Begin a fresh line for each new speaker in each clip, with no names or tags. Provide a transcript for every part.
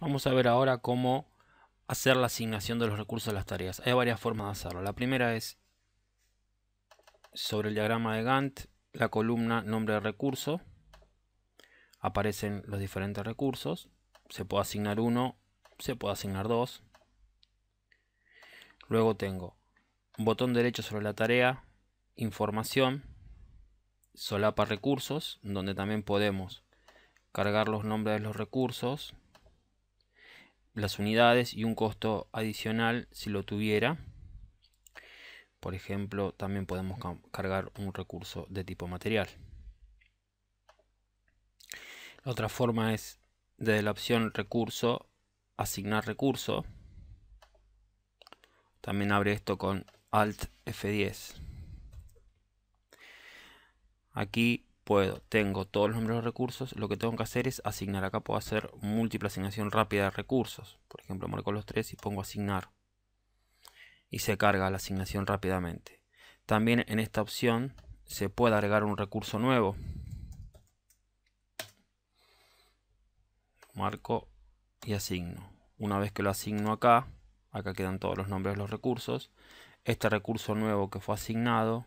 Vamos a ver ahora cómo hacer la asignación de los recursos a las tareas. Hay varias formas de hacerlo. La primera es sobre el diagrama de Gantt, la columna nombre de recurso. Aparecen los diferentes recursos. Se puede asignar uno, se puede asignar dos. Luego tengo botón derecho sobre la tarea, información, solapa recursos, donde también podemos cargar los nombres de los recursos, las unidades y un costo adicional si lo tuviera. Por ejemplo, también podemos cargar un recurso de tipo material. La otra forma es desde la opción recurso, asignar recurso. También abre esto con Alt F10. Aquí tengo todos los nombres de recursos, lo que tengo que hacer es asignar. Acá puedo hacer múltiple asignación rápida de recursos. Por ejemplo, marco los tres y pongo asignar. Y se carga la asignación rápidamente. También en esta opción se puede agregar un recurso nuevo. Marco y asigno. Una vez que lo asigno acá, acá quedan todos los nombres de los recursos. Este recurso nuevo que fue asignado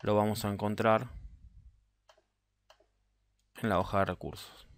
lo vamos a encontrar en la hoja de recursos.